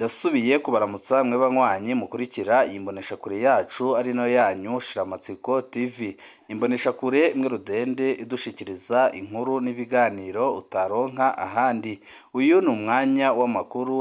Ndasubiye kubaramutsa mwe banywanyi mukurikira iyi mboneshakure yacu ari no yanyu Shiramatsiko TV. imboneshakure imwe rudende idushikiriza inkuru n'ibiganiro utaronka ahandi uyu ni umwanya w'amakuru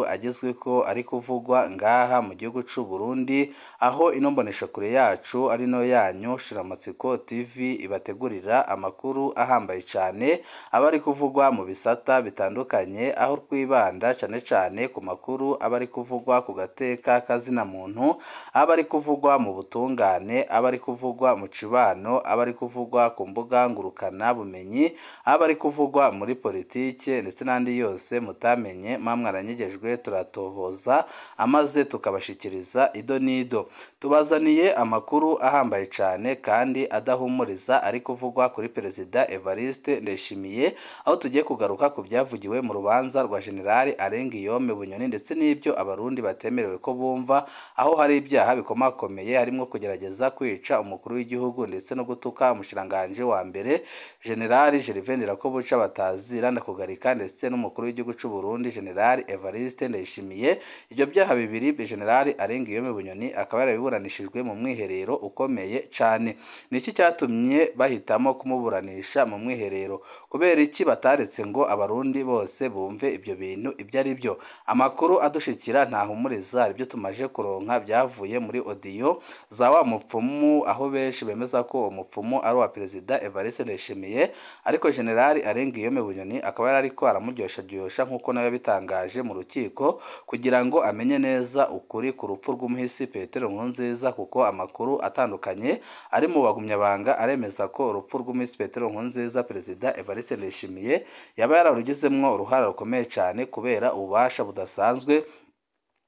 ko ari kuvugwa ngaha mu gihugu cy'u Burundi aho ino mboneshakure yacu ari no yanyu shiramatsiko tv ibategurira amakuru ahambaye cyane aba ari kuvugwa mu bisata bitandukanye aho twibanda cyane cyane ku makuru aba ari kuvugwa ku gateka kazina muntu aba ari kuvugwa mu butungane aba ari kuvugwa mu kibano aba aba ari kuvugwa ku mbuga ngurukanabumenyi, aba ari kuvugwa muri politiki ndetse n'andi yose mutamenye mwa mwaranyegejwe turatohoza amaze tukabashikiriza ido n'ido. Tubazaniye amakuru ahambaye cyane kandi adahumuriza ari kuvugwa kuri Perezida Evariste Ndayishimiye, aho tugiye kugaruka ku byavugiwe mu rubanza rwa Generali Arengiyome Bunyoni ndetse n'ibyo abarundi batemerewe ko bumva, aho hari ibyaha bikomakomeye harimo kugerageza kwica umukuru w'igihugu ndetse no gutuma Mutuka umushyiranganje wa mbere generali Gervain Rakobuca batazira kugarika ndetse n'umukuru w'igihugu cy'u Burundi generali Evariste Ndayishimiye ibyo byaha bibiri generali Arengiyome Bunyoni akaba yarabiburanishijwe mu mwiherero ukomeye cyane ni iki cyatumye bahitamo kumuburanisha mu mwiherero kubera iki bataretse ngo abarundi bose bumve ibyo bintu ibyo ari byo amakuru adushikira ntahumuriza ibyo tumaje kuronka byavuye muri odiyo za wa mupfumu aho benshi bemeza ko umupfumu ari uwa perezida evariste ndayishimiye ariko generali arenga iyome bunyoni akaba yari ariko aramuryoshadyoshya nk'uko nawe yabitangaje mu rukiko kugira ngo amenye neza ukuri ku rupfu rw'umuhisi petero nkurunziza kuko amakuru atandukanye ari mu bagumyabanga aremeza ko urupfu rw'umuhisi petero nkurunziza perezida evariste ndayishimiye yaba yararugizemo uruhare rukomeye cyane kubera ububasha budasanzwe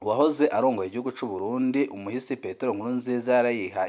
uwahoze arongoye igihugu cy'u Burundi umuhisi Petero Nkurunziza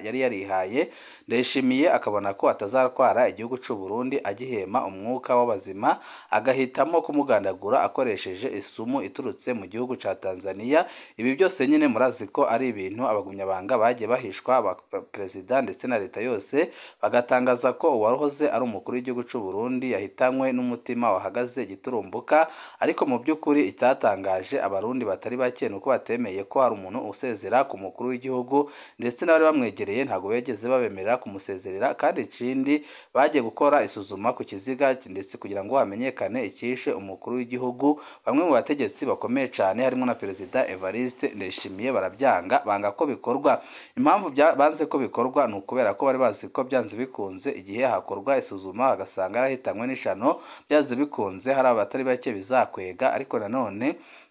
yari yarihaye Ndayishimiye akabona ko atazatwara igihugu cy'u Burundi agihema umwuka w'abazima agahitamo kumugandagura akoresheje isumu iturutse mu gihugu cya Tanzania ibi byose nyine murazi ko ari ibintu abagumyabanga bagiye bahishwa ba perezida ndetse na leta yose bagatangaza ko uwahoze ari umukuru w'igihugu cy'u Burundi yahitanywe n'umutima wahagaze giturumbuka ariko mu by'ukuri itatangaje abarundi batari bake nuko batemeye ko hari umuntu usezera ku mukuru w'igihugu ndetse n'abari bamwegereye ntabwo begeze babemerera kumusezerera kandi ikindi bagiye gukora isuzuma ku kiziga ndetse kugira ngo hamenyekane icyishe umukuru w'igihugu bamwe mu bategetsi bakomeye cyane harimo na perezida Evariste Ndayishimiye barabyanga banga ko bikorwa impamvu banze ko bikorwa ni ukubera ko bari bazi ko byanze bikunze igihe hakorwa isuzuma bagasanga yahitanywe n'ishano byanze bikunze hari abatari bake bizakwega ariko nanone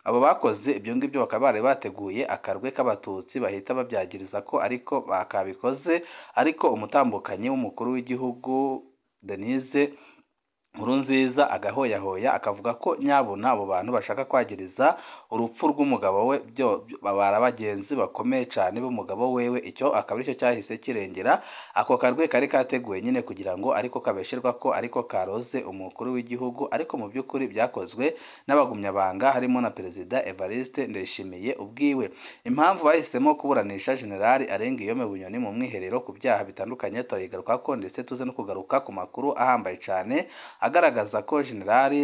Abo bakoze ibyo ngibyo bakaba bari bateguye akarwe k'abatutsi bahita babyagiriza ko ariko bakabikoze ariko umutambukanyi w'umukuru w'igihugu Denise Nkuru Nkurunziza agahoyahoya akavuga ko nyabuna abo bantu bashaka kwagiriza urupfu rw'umugabo we babara bagenzi bakomeye cyane b'umugabo wewe icyo akaba aricyo cyahise kirengera ako karwe kari kateguwe nyine kugira ngo ariko kabesherwa ko ariko karoze umukuru w'igihugu ariko mu by'ukuri byakozwe n'abagumyabanga harimo na perezida Evariste Ndayishimiye ubwiwe impamvu bahisemo kuburanisha generali Arengiyome mebunyoni mu mwiherero ku byaha bitandukanye turayigaruka ko ndetse tuze no kugaruka ku makuru ahambaye cyane agaragaza ko Jenerali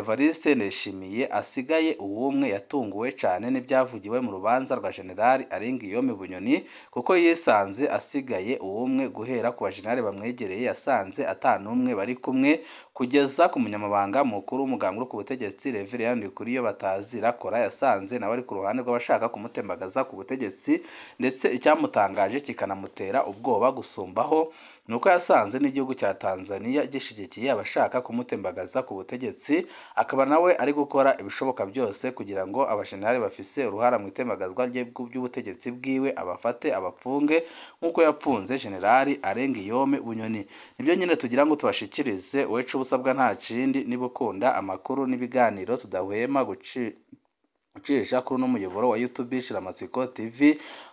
Evariste Ndayishimiye asigaye uw'umwe yatunguwe cyane n'ibyavugiwe mu rubanza rwa Jenerali Aringiyomi Bunyoni kuko yisanze asigaye uw'umwe guhera ku bajenerali bamwegereye yasanze atanumwe bari kumwe Kugeza ku munyamabanga mukuru w'umugambwe uri ku butegetsi Reverien Ndikuriyo batazira Kora yasanze nawe ari ku ruhande rw'abashaka kumutembagaza ku butegetsi ndetse icyamutangaje kikanamutera ubwoba gusumbaho ni uko yasanze n'igihugu cya Tanzania gishyigikiye abashaka kumutembagaza ku butegetsi akaba nawe ari gukora ibishoboka byose kugira ngo abajenerali bafise uruhara mu itembagazwa ry'ubutegetsi bwiwe abafate abapfunge nk'uko yapfunze jenerali Arengiyome Bunyoni nibyo nyine tugira ngo tubashikirize wecu usabwa nta kindi niba ukunda amakuru n'ibiganiro tudahwema gucisha kuri uno muyoboro wa YouTube Shira Amatsiko TV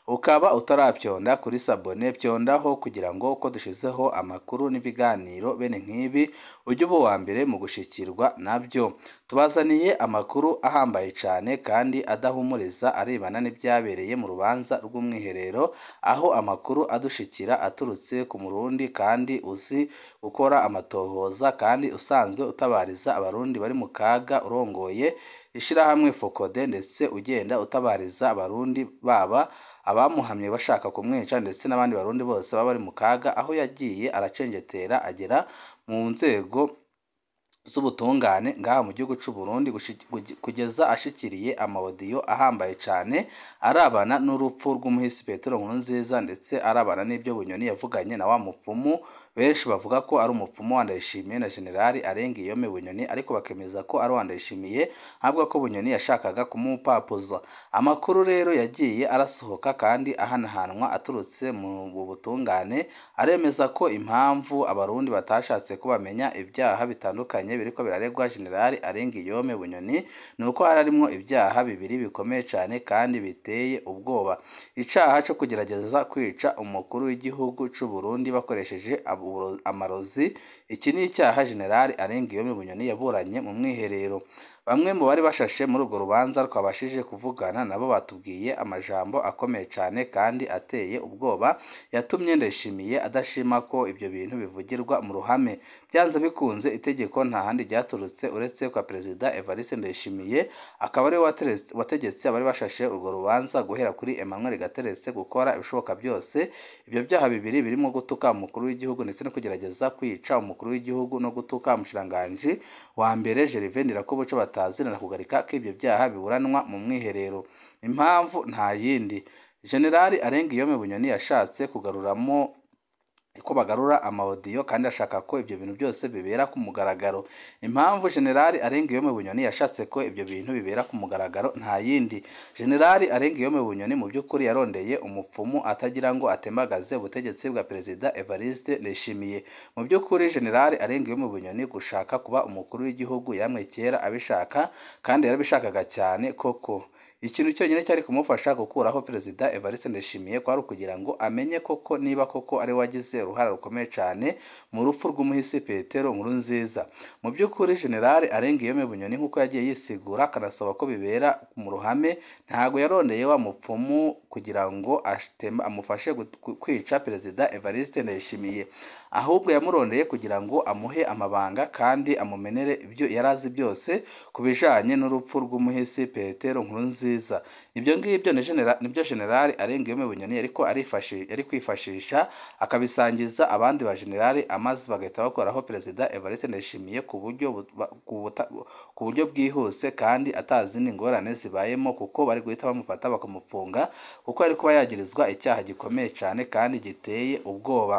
ukaba utarabyonda kuri sabone byondaho kugira ngo uko dushyizeho amakuru n'ibiganiro bene nk'ibi ujye uba uwa mbere mu gushyikirwa nabyo tubazaniye amakuru ahambaye cyane kandi adahumuriza arebana n'ibyabereye mu rubanza rw'umwiherero aho amakuru adushikira aturutse ku murundi kandi uzi gukora amatohoza kandi usanzwe utabariza abarundi bari mu kaga urongoye ishyirahamwe fokode ndetse ugenda utabariza abarundi baba abamuhamye bashaka kumwica ndetse n'abandi barundi bose baba bari mu kaga aho yagiye aracengetera agera mu nzego z'ubutungane ngaha mu gihugu cy'u Burundi kugeza ashikiriye amawodiyo ahambaye cyane arabana n'urupfu rw'umuhisi Petero Nkurunziza ndetse arabana n'ibyo Bunyoni yavuganye na wa mupfumu benshi bavuga ko ari umupfumu wa na Generali arenga iyome Bunyoni ariko bakemeza ko ari uwa Ndayishimiye avuga ko Bunyoni yashakaga kumupapuza amakuru rero yagiye arasohoka kandi ahanahanwa aturutse mu butungane aremeza ko impamvu abarundi batashatse kubamenya ibyaha bitandukanye biriko biraregwa Generali arenga iyome Bunyoni ni uko harimo ibyaha bibiri bikomeye cyane kandi biteye ubwoba icyaha cyo kugerageza kwica umukuru w'igihugu cy'u Burundi bakoresheje abo amarozi iki ni icyaha generali Arengayo Bunyoni yaburanye mu mwiherero bamwe mu bari bashashe muri urwo rubanza twabashije kuvugana nabo batubwiye amajambo akomeye cyane kandi ateye ubwoba yatumye ndayishimiye adashima ko ibyo bintu bivugirwa mu ruhame byanze bikunze itegeko nta handi ryaturutse uretse kwa perezida evariste ndayishimiye akaba ariwe wategetse abari bashashe urwo rubanza guhera kuri emmanuel gateretse gukora ibishoboka byose ibyo byaha bibiri birimo gutuka umukuru w'igihugu ndetse no kugerageza kwica umukuru w'igihugu no gutuka umushiranganji wa mbere gervain ndirakobuco batazina na kugarika ko ibyo byaha biburanwa mu mwiherero impamvu nta yindi generali arenga iyo bunyoni yashatse kugaruramo ko bagarura amawodiyo kandi ashaka ko ibyo bintu byose bibera ku mugaragaro impamvu generali arenga mu bunyoni yashatse ko ibyo bintu bibera ku mugaragaro nta yindi generali arenga mu bunyoni mu by'ukuri yarondeye umupfumu atagira ngo atemagaze ubutegetsi bwa perezida evariste nishimiye mu by'ukuri generali arenga mu bunyoni gushaka kuba umukuru w'igihugu yamwe kera abishaka kandi yarabishakaga cyane koko ikintu cyonyine cyari kumufasha gukuraho perezida evariste ndayishimiye kwari ukugira ngo amenye koko niba koko ari wagize uruhare rukomeye cyane mu rupfu rw'umuhisi petero nkuru nziza mu by'ukuri generale arengeyeme bunyoni nk'uko yagiye yisigura akanasaba ko bibera mu ruhame ntabwo yarondeye wa mupfumu kugira ngo amufashe kwica perezida evariste ndayishimiye ahubwo yamurondeye kugira ngo amuhe amabanga kandi amumenere ibyo yari azi byose ku bijyanye n'urupfu rw'umuhisi petero nkurunziza ibyo ngibyo nibyo generali arengeyemo bunyoni yari kwifashisha akabisangiza abandi ba generali amaze bagahita bakoraho perezida evariste ndayishimiye ku buryo bwihuse kandi atazi n'ingorane zibayemo kuko bari guhita bamufata bakamufunga kuko ari kuba yagirizwa icyaha gikomeye cyane kandi giteye ubwoba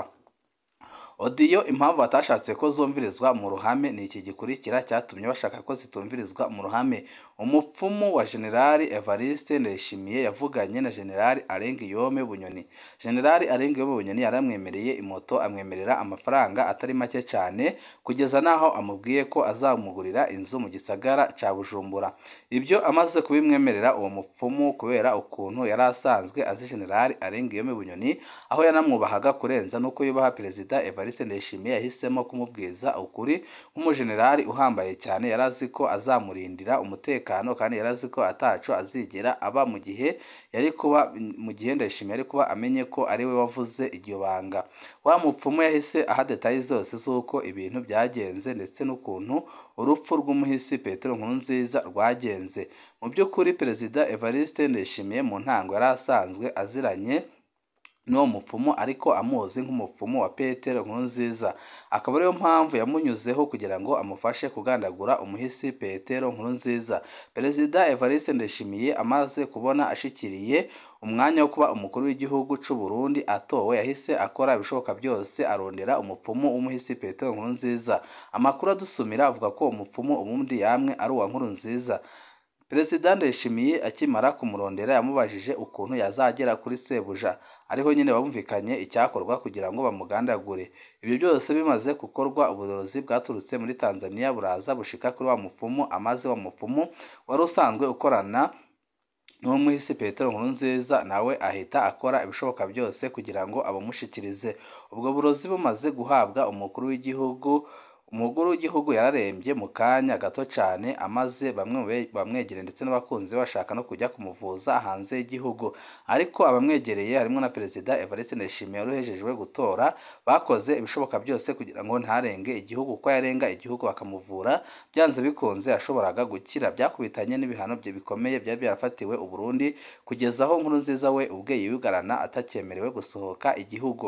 Odiyo impamvu batashatse ko zumvirizwa mu ruhame ni iki gikurikira cyatumye bashaka ko zitumvirizwa mu ruhame umupfumu wa jenerali evariste ndayishimiye yavuganye na jenerali arengiyome bunyoni jenerali arengiyome bunyoni yaramwemereye imoto amwemerera amafaranga atari make cyane kugeza n'aho amubwiye ko azamugurira inzu mu gisagara cya bujumbura ibyo amaze kubimwemerera uwo mupfumu kubera ukuntu yari asanzwe azi jenerali arengiyome bunyoni aho yanamwubahaga kurenza n'uko yubaha perezida evariste ndayishimiye yahisemo kumubwiza ukuri nk'umujenerali uhambaye cyane yari azi ko azamurindira umutekano umutekano kandi yari azi ko ataco azigera aba mu gihe yari kuba mu gihe ndayishimiye yari kuba amenye ko ari we wavuze iryo banga wa mupfumu yahise aha detaye zose z'uko ibintu byagenze ndetse n'ukuntu urupfu rw'umuhisi petero nkurunziza rwagenze mu by'ukuri perezida evariste ndayishimiye mu ntango yari asanzwe aziranye n'uwo mupfumu ariko amuzi nk'umupfumu wa petero nkurunziza akaba ariyo mpamvu yamunyuzeho kugira ngo amufashe kugandagura umuhisi petero nkurunziza perezida evariste Ndeshimiye amaze kubona ashikiriye umwanya wo kuba umukuru w'igihugu cy'u Burundi atowe yahise akora ibishoboka byose arondera umupfumu w'umuhisi petero nkurunziza amakuru adusumira avuga ko umupfumu ubundi yamwe ari uwa nkurunziza perezida ndayishimiye akimara kumurondera yamubajije ukuntu yazagera kuri sebuja ariho nyine bumvikanye icyakorwa kugira ngo bamugandagure ibyo byose bimaze gukorwa uburozi bwaturutse muri tanzania buraza bushika kuri wa mupfumu amaze wa mupfumu wari usanzwe ukorana n'uwamuhisi petero nkuru nziza nawe ahita akora ibishoboka byose kugira ngo abamushyikirize ubwo burozi bumaze guhabwa umukuru w'igihugu Umukuru w'igihugu yararembye mu kanya gato cyane amaze bamwe mu bamwegereye ndetse n'abakunzi bashaka no kujya kumuvuza hanze y'igihugu, ariko abamwegereye harimo na Perezida Evariste Ndayishimiye wari gutora, bakoze ibishoboka byose kugira ngo ntarenge igihugu kuko yarenga igihugu bakamuvura, byanze bikunze yashoboraga gukira, byakubitanye n'ibihano bye bikomeye byari byarafatiwe u Burundi, kugeza aho Nkuru nziza we ubwe yibigarana atakemerewe gusohoka igihugu,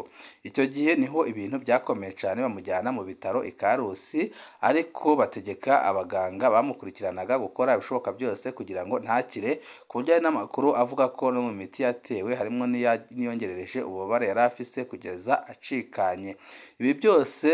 icyo gihe niho ibintu byakomeye cyane bamujyana mu bitaro i Patmos ariko bategeka abaganga bamukurikiranaga gukora ibishoboka byose kugira ngo ntakire ku buryo hari n'amakuru avuga ko no mu miti yatewe harimo n'iyongerereje ububabare yari afise kugeza acikanye ibi byose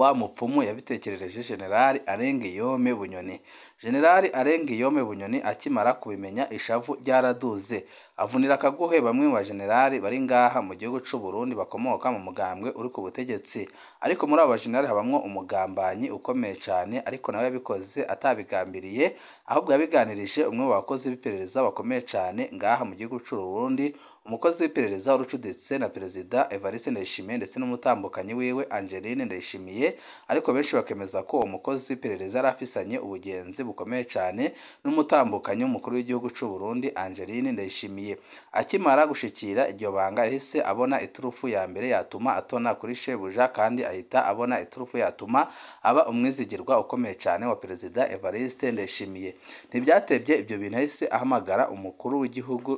wa mupfumu yabitekerereje generali Arengiyome Bunyoni generali Arengiyome Bunyoni akimara kubimenya ishavu ryaraduze avunira akagohe bamwe mu bajenerali bari ngaha mu gihugu cy'u Burundi bakomoka mu mugambwe uri ku butegetsi ariko muri abo bajenerali habamwo umugambanyi ukomeye cyane ariko nawe yabikoze atabigambiriye ahubwo yabiganirije umwe mu bakozi b'iperereza bakomeye cyane ngaha mu gihugu cy'u Burundi umukozi w'iperereza wari ucuditse na perezida evariste ndayishimiye ndetse n'umutambukanyi wiwe angeline ndayishimiye ariko benshi bakemeza ko uwo mukozi w'iperereza yari afisanye ubugenzi bukomeye cyane n'umutambukanyi w'umukuru w'igihugu cy'u Burundi angeline ndayishimiye akimara gushyikira iryo banga yahise abona iturufu ya mbere yatuma atona kuri shebuja kandi ahita abona iturufu yatuma aba umwizigirwa ukomeye cyane wa perezida evariste ndayishimiye ntibyatebye ibyo bintu yahise ahamagara umukuru w'igihugu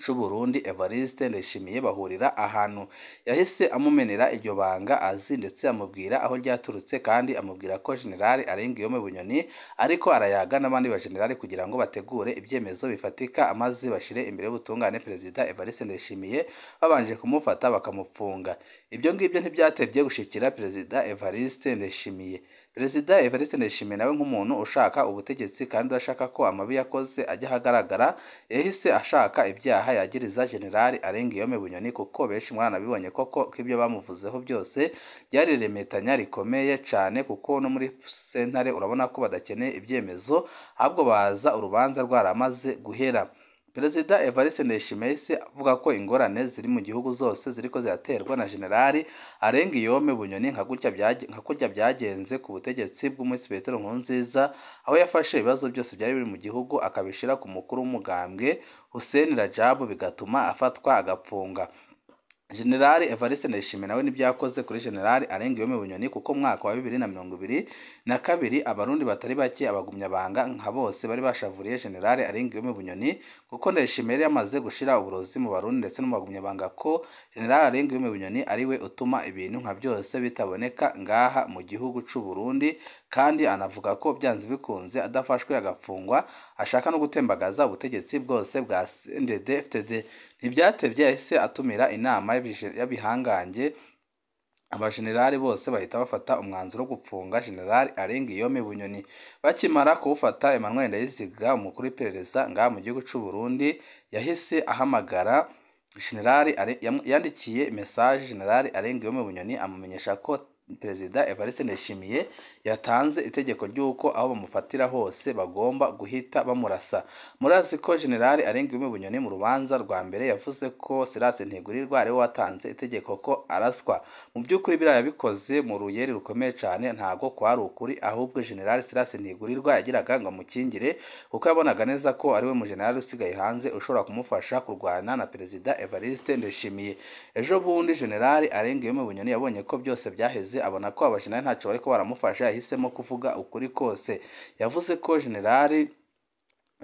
cy'uburundi evariste ndayishimiye bahurira ahantu yahise amumenera iryo banga azi ndetse amubwira aho ryaturutse kandi amubwira ko generale arenga iyo mu bunyoni ariko arayaga n'abandi bajenerali kugira ngo bategure ibyemezo bifatika amaze bashyire imbere y'ubutungane perezida evariste ndayishimiye babanje kumufata bakamupfunga ibyo ngibyo ntibyatebye gushikira perezida evariste ndayishimiye perezida Evariste Ndayishimiye nawe nk'umuntu ushaka ubutegetsi kandi udashaka ko amabi yakoze ajya ahagaragara yahise ashaka ibyaha yagiriza generali Arengiyome Bunyoni kuko benshi bibonye koko ko ibyo bamuvuzeho byose byari iremetanya rikomeye cyane kuko no muri sentare urabona ko badakeneye ibyemezo ahubwo baza urubanza rwaramaze guhera Perezida Evariste Ndayishimiye avuga ko ingorane ziri mu gihugu zose ziriko ziraterwa na arenga Arengiyome Bunyoni nka gutya byagenze ku butegetsi bw’umunsi Petero Nkurunziza aho yafashe ibibazo byose byari biri mu gihugu akabishira ku mukuru w'umugambwe Hussein Rajabu bigatuma afatwa agapfunga General Evariste Ndayishimiye nawe nibyakoze kuri General Arenga Yome Bunyoni kuko mwaka wa bibiri na mirongo ibiri na kabiri abarundi batari bake abagumyabanga nka bose bari bashavuriye General Arenga Yome Bunyoni kuko Ndayishimiye yari yamaze gushira uburozi mu barundi ndetse no mu bagumyabanga ko General Arenga Yome Bunyoni ariwe utuma ibintu nka byose bitaboneka ngaha mu gihugu cy'u Burundi kandi anavuga ko byanze bikunze adafashwe agafungwa ashaka no gutembagaza ubutegetsi bwose bwa CNDD FDD ntibyatebye yahise atumira inama y'abihangange abajenerali bose bahita bafata umwanzuro wo gupfunga generali arenga iyo bunyoni bakimara kuwufata emmanuel ndayiziga umukuru w'iperereza ngaha mu gihugu cy'u Burundi yahise ahamagara generali yandikiye mesaje generali arenga iyo bunyoni amumenyesha ko perezida evariste nishimiye yatanze itegeko ry'uko aho bamufatira hose bagomba guhita bamurasa murazi ko generali arenga bunyoni mu rubanza rwa mbere yavuze ko sirasi ntigurirwa ariwe watanze itegeko ko araswa mu by'ukuri biriya bikoze mu ruyeri rukomeye cyane ntabwo kwari ukuri ahubwo generale Silas Ntigurirwa yagiraga ngo amukingire kuko yabonaga neza ko ari we mujenerali usigaye hanze ushobora kumufasha kurwana na perezida Evariste Ndayishimiye ejo bundi generale arengeye mu bunyoni yabonye ko byose byaheze abona ko abajenerali ntacyo bari ko baramufasha yahisemo kuvuga ukuri kose yavuze ko generale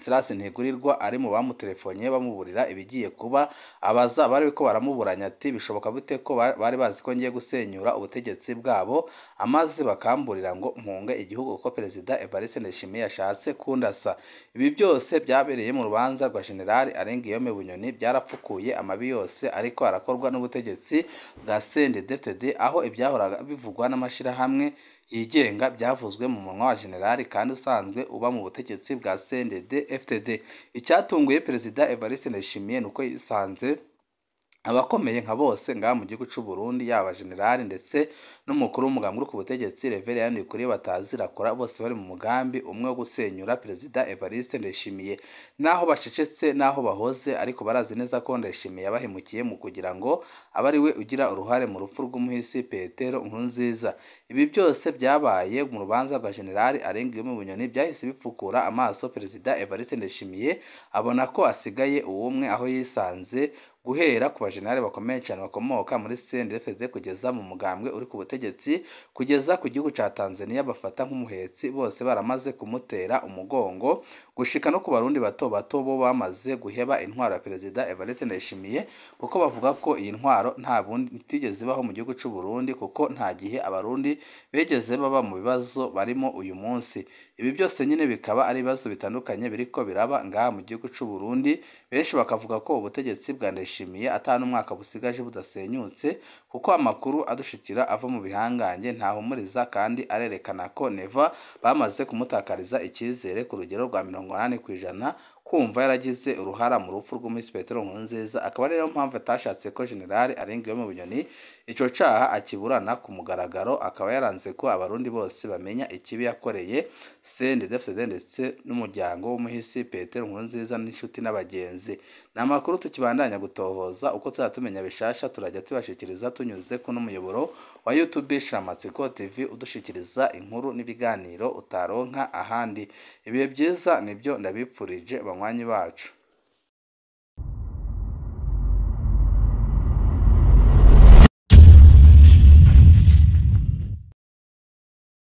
Silas Ntigurirwa ari mu bamutelefonnye bamuburira ibigiye kuba abaza bari ko baramuburanya ati bishoboka gute ko bari bazi ko ngiye gusenyura ubutegetsi bwabo amaze bakamburira ngo mpunge igihugu kuko perezida Evariste Ndayishimiye yashatse kundasa ibi byose byabereye mu rubanza rwa General Arengiyome Bunyoni byarapfukuye amabi yose ariko arakorwa n'ubutegetsi bwa cndd aho ibyahoraga bivugwa n'amashyirahamwe yigenga byavuzwe mu munwa wa generali kandi usanzwe uba mu butegetsi bwa cndd ftd icyatunguye perezida evariste ndayishimiye ni uko yisanze abakomeye nka bose ngaha mu gihugu cy'u Burundi yaba generali ndetse n'umukuru w'umugambwe uri ku butegetsi reveriyani kuri batazirakora bose bari mu mugambi umwe wo gusenyura perezida evariste ndayishimiye n'aho bacecetse n'aho bahoze ariko barazi neza ko ndayishimiye yabahemukiye mu kugira ngo abe ari ugira uruhare mu rupfu rw'umuhisi petero nkurunziza ibi byose byabaye mu rubanza rwa generali arenguyemo bunyoni byahise bipfukura amaso perezida evariste ndayishimiye abona ko asigaye uw'umwe aho yisanze guhera ku bajenerali bakomeye cyane bakomoka muri CNDD-FDD kugeza mu mugambwe uri ku butegetsi kugeza ku gihugu cya Tanzania bafata nk'umuhetsi bose baramaze kumutera umugongo gushika no ku barundi bato bato bo bamaze guheba intwaro ya perezida Evariste Ndayishimiye kuko bavuga ko iyi ntwaro nta bundi itigeze ibaho mu gihugu cy'u Burundi kuko nta gihe abarundi begeze baba mu bibazo barimo uyu munsi ibi byose nyine bikaba ari ibibazo bitandukanye biriko biraba ngaha mu gihugu cy'u Burundi benshi bakavuga ko ubutegetsi bwa Ndayishimiye atanu umwaka busigaje budasenyutse kuko amakuru adushikira ava mu bihangange ntahumuriza kandi arerekana ko Neva bamaze kumutakariza icyizere ku rugero rwa mirongo inani ku ijana kumva yaragize uruhara mu rupfu Miss Petero Nkurunziza akaba ariyo mpamvu atashatse ko General arenga mu binyoni icyo cyaha akiburana ku mugaragaro akaba yaranze ko abarundi bose bamenya ikibi yakoreye CNDD-FCD ndetse n'umuryango w'umuhisi Petero Nkurunziza n'inshuti n'abagenzi ni amakuru tukibandanya gutohoza uko tuzaba bishasha turajya tubashikiriza tunyuze kuno muyoboro wa YouTube Shamatsiko TV udushyikiriza inkuru n'ibiganiro utaronka ahandi ibihe byiza nibyo ndabipfurije banywanyi bacu